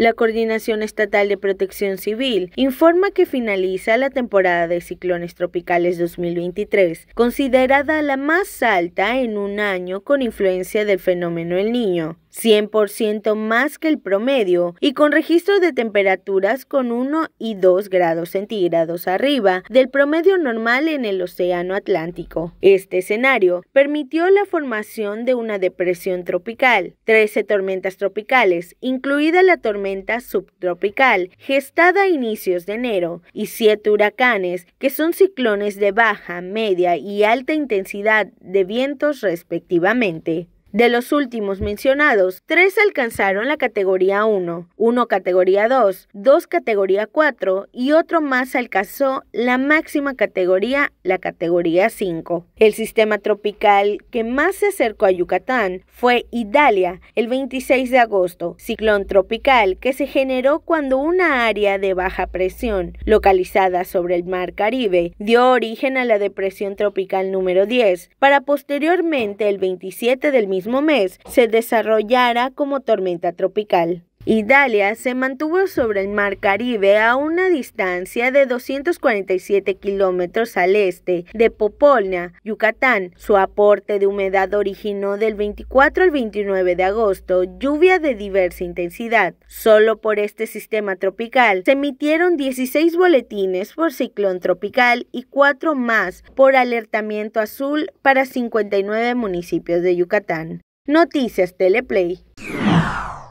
La Coordinación Estatal de Protección Civil informa que finaliza la temporada de ciclones tropicales 2023, considerada la más alta en un año con influencia del fenómeno El Niño, 100% más que el promedio y con registro de temperaturas con 1 y 2 grados centígrados arriba del promedio normal en el Océano Atlántico. Este escenario permitió la formación de una depresión tropical, 13 tormentas tropicales, incluida la tormenta tormenta subtropical gestada a inicios de enero y siete huracanes, que son ciclones de baja, media y alta intensidad de vientos respectivamente. De los últimos mencionados, tres alcanzaron la categoría 1, uno categoría 2, dos categoría 4 y otro más alcanzó la máxima categoría, la categoría 5. El sistema tropical que más se acercó a Yucatán fue Idalia el 26 de agosto, ciclón tropical que se generó cuando una área de baja presión localizada sobre el mar Caribe dio origen a la depresión tropical número 10, para posteriormente el 27 del mismo mismo mes se desarrollara como tormenta tropical. Italia se mantuvo sobre el Mar Caribe a una distancia de 247 kilómetros al este de Popolna, Yucatán. Su aporte de humedad originó del 24 al 29 de agosto lluvia de diversa intensidad. Solo por este sistema tropical se emitieron 16 boletines por ciclón tropical y 4 más por alertamiento azul para 59 municipios de Yucatán. Noticias Teleplay.